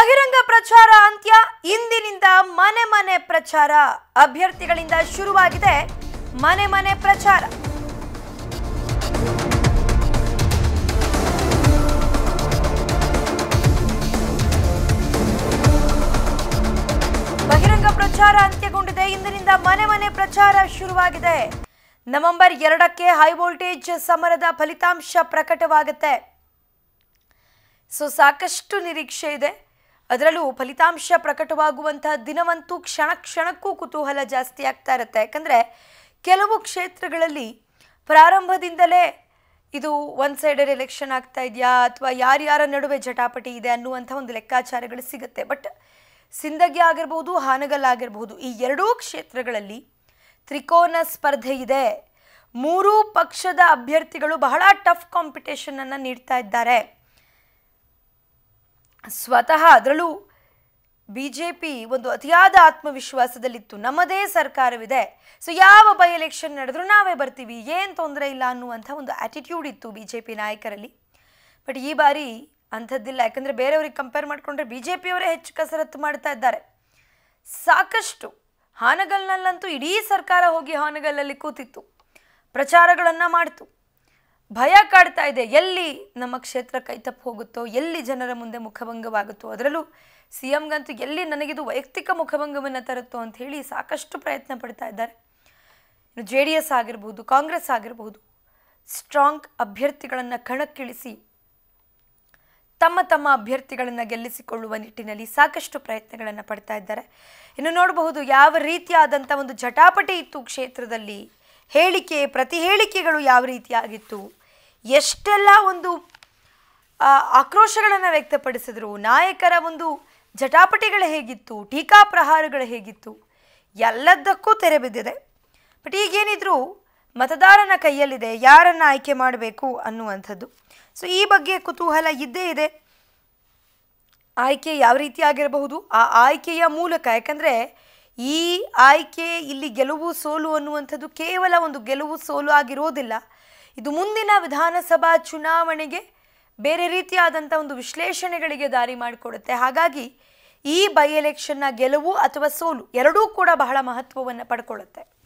ಬಹಿರಂಗ ಪ್ರಚಾರ ಅಂತ್ಯ ಇಂದಿನಿಂದ ಮನೆ ಮನೆ ಪ್ರಚಾರ ಅಭ್ಯರ್ಥಿಗಳಿಂದ ಶುರುವಾಗಿದೆ ಮನೆ ಮನೆ ಪ್ರಚಾರ ಬಹಿರಂಗ ಪ್ರಚಾರ ಅಂತ್ಯಗೊಂಡಿದೆ ಇಂದಿನಿಂದ ಮನೆ ಮನೆ ಪ್ರಚಾರ ಶುರುವಾಗಿದೆ ನವೆಂಬರ್ ಎರಡಕ್ಕೆ ಹೈ ವೋಲ್ಟೇಜ್ ಸಮರದ ಫಲಿತಾಂಶ ಪ್ರಕಟವಾಗುತ್ತೆ ಸೊ ಸಾಕಷ್ಟು ನಿರೀಕ್ಷೆ ಇದೆ ಅದರಲ್ಲೂ ಫಲಿತಾಂಶ ಪ್ರಕಟವಾಗುವಂತಹ ದಿನವಂತೂ ಕ್ಷಣ ಕ್ಷಣಕ್ಕೂ ಕುತೂಹಲ ಜಾಸ್ತಿ ಆಗ್ತಾ ಇರುತ್ತೆ ಯಾಕಂದರೆ ಕೆಲವು ಕ್ಷೇತ್ರಗಳಲ್ಲಿ ಪ್ರಾರಂಭದಿಂದಲೇ ಇದು ಒನ್ ಸೈಡೆಡ್ ಎಲೆಕ್ಷನ್ ಆಗ್ತಾ ಇದೆಯಾ ಅಥವಾ ಯಾರ್ಯಾರ ನಡುವೆ ಜಟಾಪಟಿ ಇದೆ ಅನ್ನುವಂಥ ಒಂದು ಲೆಕ್ಕಾಚಾರಗಳು ಸಿಗುತ್ತೆ ಬಟ್ ಸಿಂದಗಿ ಆಗಿರ್ಬೋದು ಹಾನಗಲ್ ಆಗಿರ್ಬೋದು ಈ ಎರಡೂ ಕ್ಷೇತ್ರಗಳಲ್ಲಿ ತ್ರಿಕೋನ ಸ್ಪರ್ಧೆ ಇದೆ ಮೂರೂ ಪಕ್ಷದ ಅಭ್ಯರ್ಥಿಗಳು ಬಹಳ ಟಫ್ ಕಾಂಪಿಟೇಷನನ್ನು ನೀಡ್ತಾ ಇದ್ದಾರೆ ಸ್ವತಃ ಅದರಲ್ಲೂ ಬಿ ಜೆ ಪಿ ಒಂದು ಅತಿಯಾದ ಆತ್ಮವಿಶ್ವಾಸದಲ್ಲಿತ್ತು ನಮ್ಮದೇ ಸರ್ಕಾರವಿದೆ ಸೊ ಯಾವ ಬೈ ಎಲೆಕ್ಷನ್ ನಡೆದರೂ ನಾವೇ ಬರ್ತೀವಿ ಏನು ತೊಂದರೆ ಇಲ್ಲ ಅನ್ನುವಂಥ ಒಂದು ಆ್ಯಟಿಟ್ಯೂಡ್ ಇತ್ತು ಬಿ ಜೆ ಪಿ ನಾಯಕರಲ್ಲಿ ಬಟ್ ಈ ಬಾರಿ ಅಂಥದ್ದಿಲ್ಲ ಯಾಕಂದರೆ ಬೇರೆಯವ್ರಿಗೆ ಕಂಪೇರ್ ಮಾಡಿಕೊಂಡ್ರೆ ಬಿ ಜೆ ಪಿಯವರೇ ಹೆಚ್ಚು ಕಸರತ್ತು ಮಾಡ್ತಾ ಇದ್ದಾರೆ ಸಾಕಷ್ಟು ಹಾನಗಲ್ನಲ್ಲಂತೂ ಇಡೀ ಸರ್ಕಾರ ಹೋಗಿ ಹಾನಗಲ್ಲಲ್ಲಿ ಕೂತಿತ್ತು ಪ್ರಚಾರಗಳನ್ನು ಮಾಡಿತು ಭಯ ಕಾಡ್ತಾ ಇದೆ ಎಲ್ಲಿ ನಮ್ಮ ಕ್ಷೇತ್ರ ಕೈ ತಪ್ಪು ಹೋಗುತ್ತೋ ಎಲ್ಲಿ ಜನರ ಮುಂದೆ ಮುಖಭಂಗವಾಗುತ್ತೋ ಅದರಲ್ಲೂ ಸಿ ಎಂಗಂತೂ ಎಲ್ಲಿ ನನಗಿದು ವೈಯಕ್ತಿಕ ಮುಖಭಂಗವನ್ನು ತರುತ್ತೋ ಅಂತ ಹೇಳಿ ಸಾಕಷ್ಟು ಪ್ರಯತ್ನ ಪಡ್ತಾ ಇದ್ದಾರೆ ಜೆ ಡಿ ಎಸ್ ಆಗಿರ್ಬೋದು ಕಾಂಗ್ರೆಸ್ ಆಗಿರ್ಬೋದು ಸ್ಟ್ರಾಂಗ್ ಅಭ್ಯರ್ಥಿಗಳನ್ನು ಕಣಕ್ಕಿಳಿಸಿ ತಮ್ಮ ತಮ್ಮ ಅಭ್ಯರ್ಥಿಗಳನ್ನು ಗೆಲ್ಲಿಸಿಕೊಳ್ಳುವ ನಿಟ್ಟಿನಲ್ಲಿ ಸಾಕಷ್ಟು ಪ್ರಯತ್ನಗಳನ್ನು ಪಡ್ತಾ ಇದ್ದಾರೆ ಇನ್ನು ನೋಡಬಹುದು ಯಾವ ರೀತಿಯಾದಂಥ ಒಂದು ಜಟಾಪಟಿ ಇತ್ತು ಕ್ಷೇತ್ರದಲ್ಲಿ ಹೇಳಿಕೆ ಪ್ರತಿ ಹೇಳಿಕೆಗಳು ಯಾವ ರೀತಿಯಾಗಿತ್ತು ಎಷ್ಟೆಲ್ಲ ಒಂದು ಆಕ್ರೋಶಗಳನ್ನು ವ್ಯಕ್ತಪಡಿಸಿದರು ನಾಯಕರ ಒಂದು ಜಟಾಪಟಿಗಳು ಹೇಗಿತ್ತು ಟೀಕಾ ಪ್ರಹಾರಗಳು ಹೇಗಿತ್ತು ಎಲ್ಲದಕ್ಕೂ ತೆರೆ ಬಿದ್ದಿದೆ ಬಟ್ ಈಗೇನಿದ್ರು ಮತದಾರನ ಕೈಯಲ್ಲಿದೆ ಯಾರನ್ನು ಆಯ್ಕೆ ಮಾಡಬೇಕು ಅನ್ನುವಂಥದ್ದು ಸೊ ಈ ಬಗ್ಗೆ ಕುತೂಹಲ ಇದ್ದೇ ಇದೆ ಆಯ್ಕೆ ಯಾವ ರೀತಿ ಆಗಿರಬಹುದು ಆ ಆಯ್ಕೆಯ ಮೂಲಕ ಯಾಕಂದರೆ ಈ ಆಯ್ಕೆ ಇಲ್ಲಿ ಗೆಲುವು ಸೋಲು ಅನ್ನುವಂಥದ್ದು ಕೇವಲ ಒಂದು ಗೆಲುವು ಸೋಲು ಆಗಿರೋದಿಲ್ಲ ಇದು ಮುಂದಿನ ವಿಧಾನಸಭಾ ಚುನಾವಣೆಗೆ ಬೇರೆ ರೀತಿಯಾದಂಥ ಒಂದು ವಿಶ್ಲೇಷಣೆಗಳಿಗೆ ದಾರಿ ಮಾಡಿಕೊಡುತ್ತೆ ಹಾಗಾಗಿ ಈ ಬೈ ಎಲೆಕ್ಷನ್ನ ಗೆಲುವು ಅಥವಾ ಸೋಲು ಎರಡೂ ಕೂಡ ಬಹಳ ಮಹತ್ವವನ್ನು ಪಡ್ಕೊಳ್ಳುತ್ತೆ